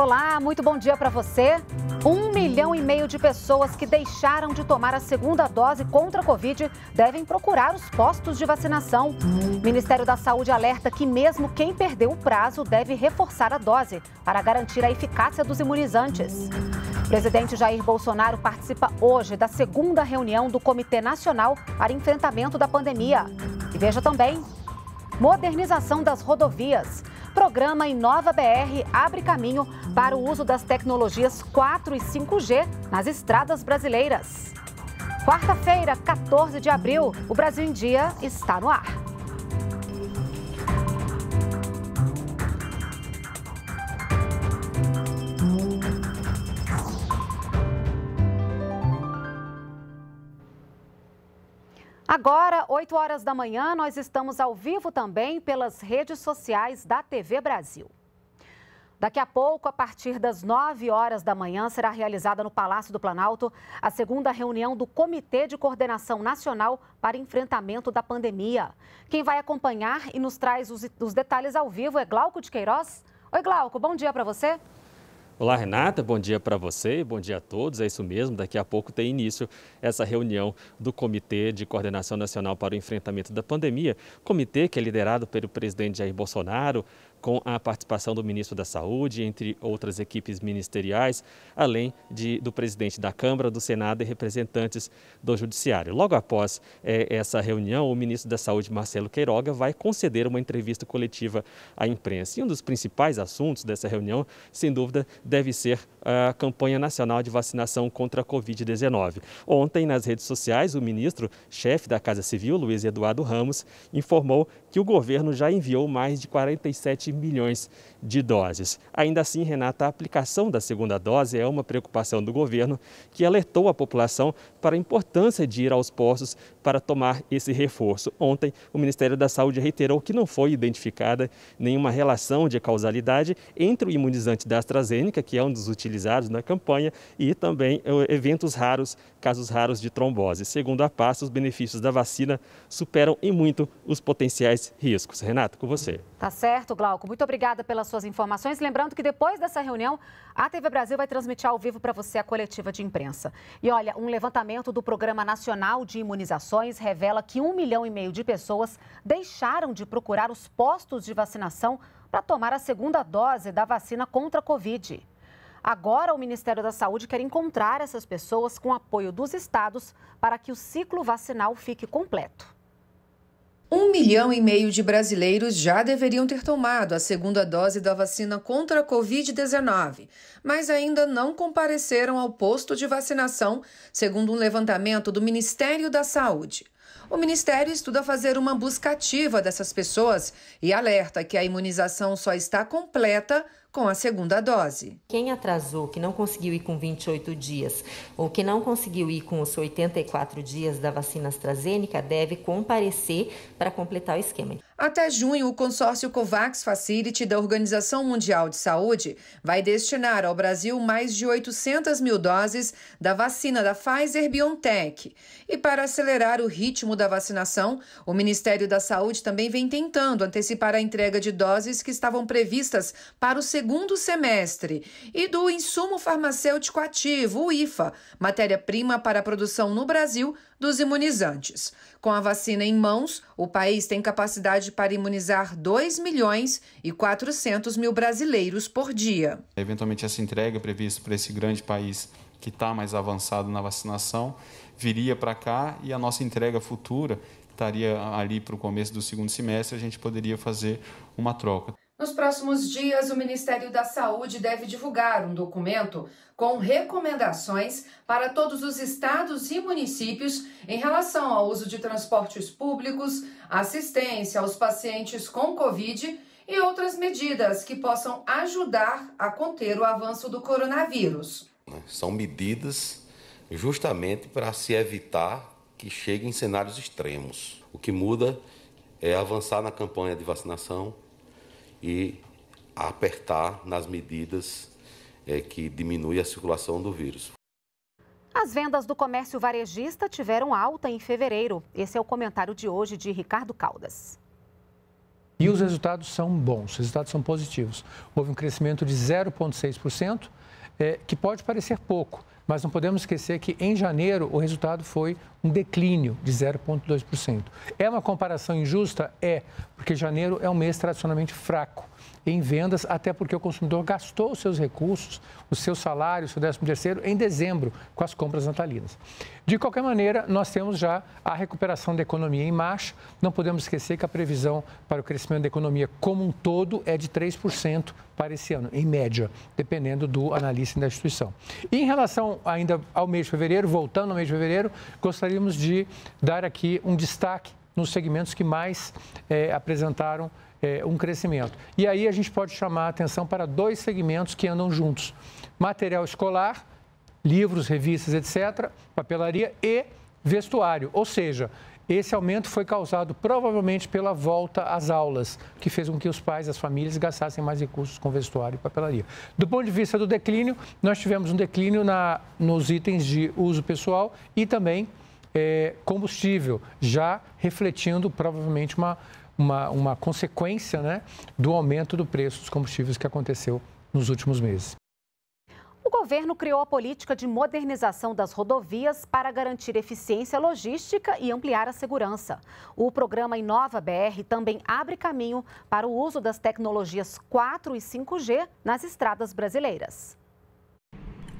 Olá, muito bom dia para você. Um milhão e meio de pessoas que deixaram de tomar a segunda dose contra a Covid devem procurar os postos de vacinação. O hum. Ministério da Saúde alerta que, mesmo quem perdeu o prazo, deve reforçar a dose para garantir a eficácia dos imunizantes. O presidente Jair Bolsonaro participa hoje da segunda reunião do Comitê Nacional para Enfrentamento da Pandemia. E veja também: modernização das rodovias. Programa Inova BR abre caminho para o uso das tecnologias 4 e 5G nas estradas brasileiras. Quarta-feira, 14 de abril, o Brasil em Dia está no ar. Agora, 8 horas da manhã, nós estamos ao vivo também pelas redes sociais da TV Brasil. Daqui a pouco, a partir das 9 horas da manhã, será realizada no Palácio do Planalto a segunda reunião do Comitê de Coordenação Nacional para Enfrentamento da Pandemia. Quem vai acompanhar e nos traz os, os detalhes ao vivo é Glauco de Queiroz. Oi, Glauco, bom dia para você. Olá, Renata, bom dia para você bom dia a todos. É isso mesmo, daqui a pouco tem início essa reunião do Comitê de Coordenação Nacional para o Enfrentamento da Pandemia, comitê que é liderado pelo presidente Jair Bolsonaro, com a participação do ministro da Saúde, entre outras equipes ministeriais, além de, do presidente da Câmara, do Senado e representantes do Judiciário. Logo após é, essa reunião, o ministro da Saúde, Marcelo Queiroga, vai conceder uma entrevista coletiva à imprensa. E um dos principais assuntos dessa reunião, sem dúvida, deve ser a campanha nacional de vacinação contra a Covid-19. Ontem, nas redes sociais, o ministro, chefe da Casa Civil, Luiz Eduardo Ramos, informou que o governo já enviou mais de 47 milhões de doses. Ainda assim, Renata, a aplicação da segunda dose é uma preocupação do governo, que alertou a população para a importância de ir aos postos para tomar esse reforço. Ontem, o Ministério da Saúde reiterou que não foi identificada nenhuma relação de causalidade entre o imunizante da AstraZeneca que é um dos utilizados na campanha, e também eh, eventos raros, casos raros de trombose. Segundo a pasta, os benefícios da vacina superam em muito os potenciais riscos. Renato, com você. Tá certo, Glauco. Muito obrigada pelas suas informações. Lembrando que depois dessa reunião, a TV Brasil vai transmitir ao vivo para você a coletiva de imprensa. E olha, um levantamento do Programa Nacional de Imunizações revela que um milhão e meio de pessoas deixaram de procurar os postos de vacinação para tomar a segunda dose da vacina contra a Covid. Agora, o Ministério da Saúde quer encontrar essas pessoas com apoio dos estados para que o ciclo vacinal fique completo. Um milhão e meio de brasileiros já deveriam ter tomado a segunda dose da vacina contra a Covid-19, mas ainda não compareceram ao posto de vacinação, segundo um levantamento do Ministério da Saúde. O Ministério estuda fazer uma busca ativa dessas pessoas e alerta que a imunização só está completa com a segunda dose. Quem atrasou, que não conseguiu ir com 28 dias ou que não conseguiu ir com os 84 dias da vacina AstraZeneca, deve comparecer para completar o esquema. Até junho, o consórcio COVAX Facility da Organização Mundial de Saúde vai destinar ao Brasil mais de 800 mil doses da vacina da Pfizer-BioNTech. E para acelerar o ritmo da vacinação, o Ministério da Saúde também vem tentando antecipar a entrega de doses que estavam previstas para o segundo semestre e do insumo farmacêutico ativo, o IFA, matéria-prima para a produção no Brasil dos imunizantes. Com a vacina em mãos, o país tem capacidade para imunizar 2 milhões e 400 mil brasileiros por dia. É eventualmente, essa entrega prevista para esse grande país que está mais avançado na vacinação viria para cá e a nossa entrega futura estaria ali para o começo do segundo semestre, a gente poderia fazer uma troca. Nos próximos dias, o Ministério da Saúde deve divulgar um documento com recomendações para todos os estados e municípios em relação ao uso de transportes públicos, assistência aos pacientes com Covid e outras medidas que possam ajudar a conter o avanço do coronavírus. São medidas justamente para se evitar que cheguem cenários extremos. O que muda é avançar na campanha de vacinação e apertar nas medidas é, que diminuem a circulação do vírus. As vendas do comércio varejista tiveram alta em fevereiro. Esse é o comentário de hoje de Ricardo Caldas. E os resultados são bons, os resultados são positivos. Houve um crescimento de 0,6% é, que pode parecer pouco, mas não podemos esquecer que em janeiro o resultado foi um declínio de 0,2%. É uma comparação injusta? É, porque janeiro é um mês tradicionalmente fraco em vendas, até porque o consumidor gastou os seus recursos, o seu salário, o seu décimo terceiro, em dezembro, com as compras natalinas. De qualquer maneira, nós temos já a recuperação da economia em marcha. Não podemos esquecer que a previsão para o crescimento da economia como um todo é de 3% para esse ano, em média, dependendo do analista e da instituição. E em relação ainda ao mês de fevereiro, voltando ao mês de fevereiro, gostaríamos de dar aqui um destaque nos segmentos que mais eh, apresentaram é, um crescimento. E aí a gente pode chamar a atenção para dois segmentos que andam juntos: material escolar, livros, revistas, etc., papelaria e vestuário. Ou seja, esse aumento foi causado provavelmente pela volta às aulas, que fez com que os pais, as famílias, gastassem mais recursos com vestuário e papelaria. Do ponto de vista do declínio, nós tivemos um declínio na, nos itens de uso pessoal e também é, combustível, já refletindo provavelmente uma uma, uma consequência né, do aumento do preço dos combustíveis que aconteceu nos últimos meses. O governo criou a política de modernização das rodovias para garantir eficiência logística e ampliar a segurança. O programa Inova BR também abre caminho para o uso das tecnologias 4 e 5G nas estradas brasileiras.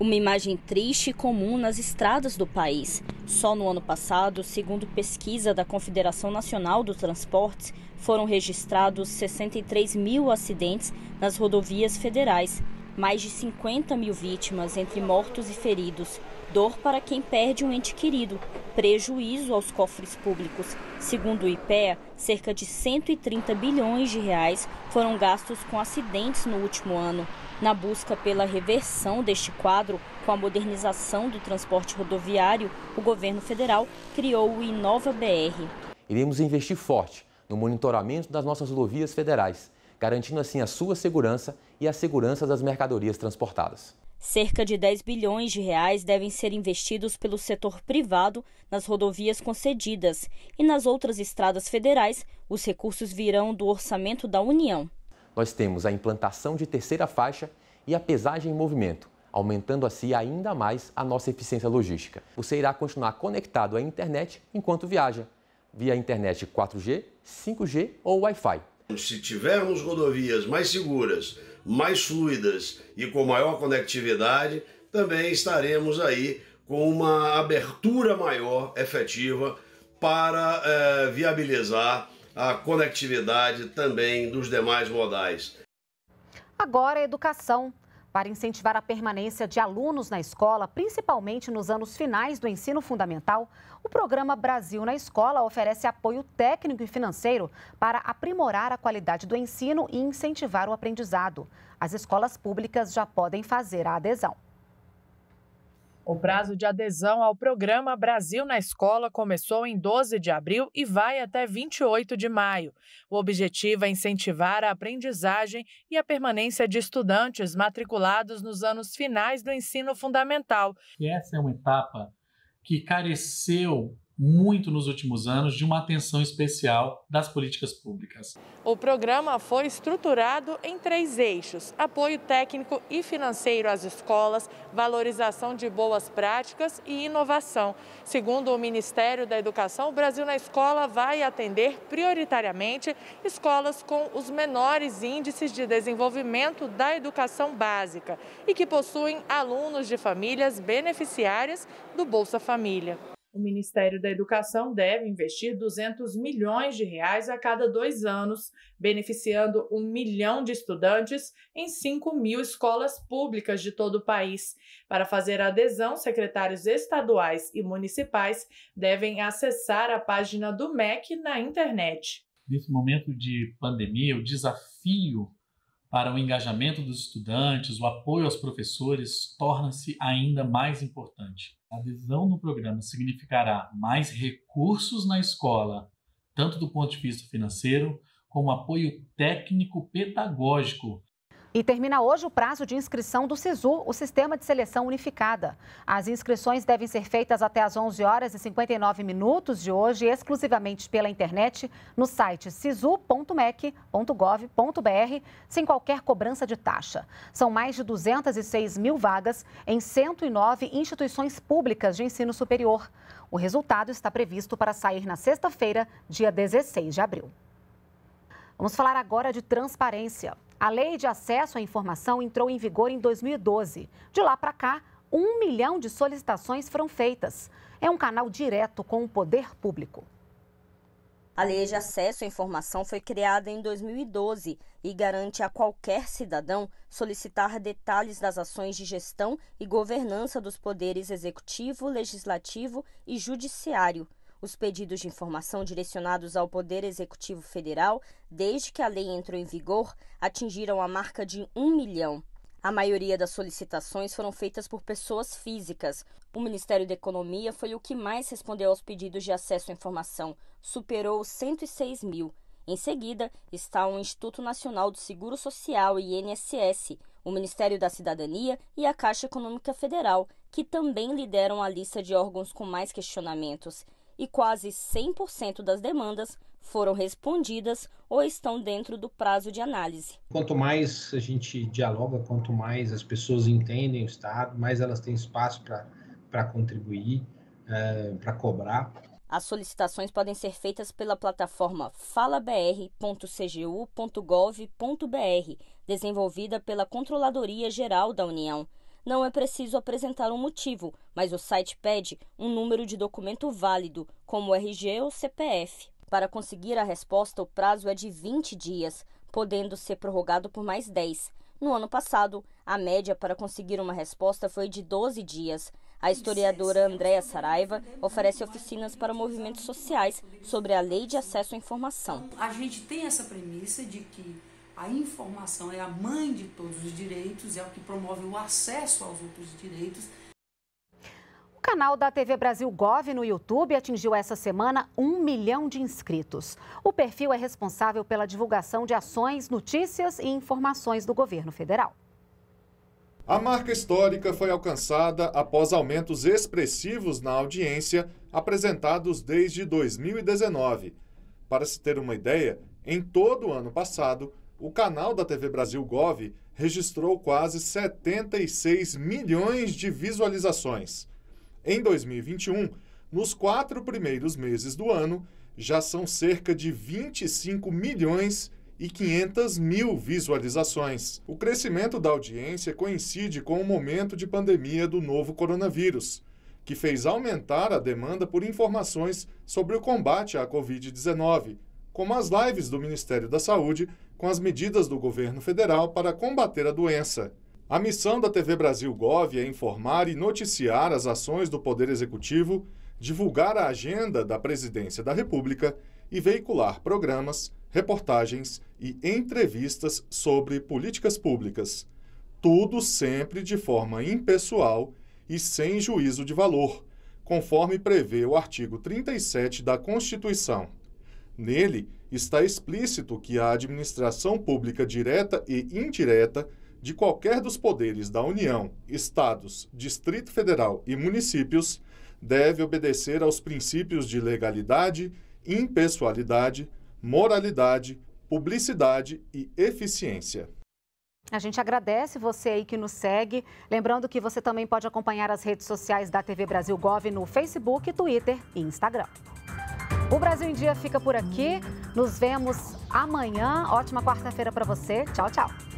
Uma imagem triste e comum nas estradas do país. Só no ano passado, segundo pesquisa da Confederação Nacional do Transporte, foram registrados 63 mil acidentes nas rodovias federais, mais de 50 mil vítimas entre mortos e feridos, dor para quem perde um ente querido, prejuízo aos cofres públicos. Segundo o IPEA, cerca de 130 bilhões de reais foram gastos com acidentes no último ano, na busca pela reversão deste quadro, com a modernização do transporte rodoviário, o governo federal criou o Inova BR. Iremos investir forte no monitoramento das nossas rodovias federais, garantindo assim a sua segurança e a segurança das mercadorias transportadas. Cerca de 10 bilhões de reais devem ser investidos pelo setor privado nas rodovias concedidas e nas outras estradas federais, os recursos virão do orçamento da União nós temos a implantação de terceira faixa e a pesagem em movimento, aumentando assim ainda mais a nossa eficiência logística. Você irá continuar conectado à internet enquanto viaja, via internet 4G, 5G ou Wi-Fi. Se tivermos rodovias mais seguras, mais fluidas e com maior conectividade, também estaremos aí com uma abertura maior, efetiva, para eh, viabilizar a conectividade também dos demais modais. Agora, a educação. Para incentivar a permanência de alunos na escola, principalmente nos anos finais do ensino fundamental, o programa Brasil na Escola oferece apoio técnico e financeiro para aprimorar a qualidade do ensino e incentivar o aprendizado. As escolas públicas já podem fazer a adesão. O prazo de adesão ao programa Brasil na Escola começou em 12 de abril e vai até 28 de maio. O objetivo é incentivar a aprendizagem e a permanência de estudantes matriculados nos anos finais do ensino fundamental. E essa é uma etapa que careceu muito nos últimos anos de uma atenção especial das políticas públicas. O programa foi estruturado em três eixos: apoio técnico e financeiro às escolas, valorização de boas práticas e inovação. Segundo o Ministério da Educação, o Brasil na Escola vai atender prioritariamente escolas com os menores índices de desenvolvimento da educação básica e que possuem alunos de famílias beneficiárias do Bolsa Família. O Ministério da Educação deve investir 200 milhões de reais a cada dois anos, beneficiando um milhão de estudantes em 5 mil escolas públicas de todo o país. Para fazer a adesão, secretários estaduais e municipais devem acessar a página do MEC na internet. Nesse momento de pandemia, o desafio para o engajamento dos estudantes, o apoio aos professores torna-se ainda mais importante. A adesão no programa significará mais recursos na escola, tanto do ponto de vista financeiro, como apoio técnico-pedagógico e termina hoje o prazo de inscrição do SISU, o Sistema de Seleção Unificada. As inscrições devem ser feitas até às 11 horas e 59 minutos de hoje, exclusivamente pela internet, no site sisu.mec.gov.br, sem qualquer cobrança de taxa. São mais de 206 mil vagas em 109 instituições públicas de ensino superior. O resultado está previsto para sair na sexta-feira, dia 16 de abril. Vamos falar agora de transparência. A Lei de Acesso à Informação entrou em vigor em 2012. De lá para cá, um milhão de solicitações foram feitas. É um canal direto com o poder público. A Lei de Acesso à Informação foi criada em 2012 e garante a qualquer cidadão solicitar detalhes das ações de gestão e governança dos poderes executivo, legislativo e judiciário. Os pedidos de informação direcionados ao Poder Executivo Federal, desde que a lei entrou em vigor, atingiram a marca de um milhão. A maioria das solicitações foram feitas por pessoas físicas. O Ministério da Economia foi o que mais respondeu aos pedidos de acesso à informação, superou 106 mil. Em seguida, está o Instituto Nacional do Seguro Social, INSS, o Ministério da Cidadania e a Caixa Econômica Federal, que também lideram a lista de órgãos com mais questionamentos e quase 100% das demandas foram respondidas ou estão dentro do prazo de análise. Quanto mais a gente dialoga, quanto mais as pessoas entendem o Estado, mais elas têm espaço para contribuir, é, eh, para cobrar. As solicitações podem ser feitas pela plataforma falabr.cgu.gov.br, desenvolvida pela Controladoria Geral da União não é preciso apresentar um motivo, mas o site pede um número de documento válido, como RG ou CPF. Para conseguir a resposta, o prazo é de 20 dias, podendo ser prorrogado por mais 10. No ano passado, a média para conseguir uma resposta foi de 12 dias. A historiadora Andréa Saraiva oferece oficinas para movimentos sociais sobre a lei de acesso à informação. A gente tem essa premissa de que a informação é a mãe de todos os direitos, é o que promove o acesso aos outros direitos. O canal da TV Brasil Gov no YouTube atingiu essa semana um milhão de inscritos. O perfil é responsável pela divulgação de ações, notícias e informações do governo federal. A marca histórica foi alcançada após aumentos expressivos na audiência apresentados desde 2019. Para se ter uma ideia, em todo o ano passado, o canal da TV Brasil Gov registrou quase 76 milhões de visualizações. Em 2021, nos quatro primeiros meses do ano, já são cerca de 25 milhões e 500 mil visualizações. O crescimento da audiência coincide com o momento de pandemia do novo coronavírus, que fez aumentar a demanda por informações sobre o combate à Covid-19, como as lives do Ministério da Saúde com as medidas do governo federal para combater a doença. A missão da TV Brasil Gov é informar e noticiar as ações do Poder Executivo, divulgar a agenda da Presidência da República e veicular programas, reportagens e entrevistas sobre políticas públicas. Tudo sempre de forma impessoal e sem juízo de valor, conforme prevê o artigo 37 da Constituição. Nele, está explícito que a administração pública direta e indireta de qualquer dos poderes da União, Estados, Distrito Federal e municípios deve obedecer aos princípios de legalidade, impessoalidade, moralidade, publicidade e eficiência. A gente agradece você aí que nos segue. Lembrando que você também pode acompanhar as redes sociais da TV Brasil Gov no Facebook, Twitter e Instagram. O Brasil em Dia fica por aqui. Nos vemos amanhã. Ótima quarta-feira para você. Tchau, tchau.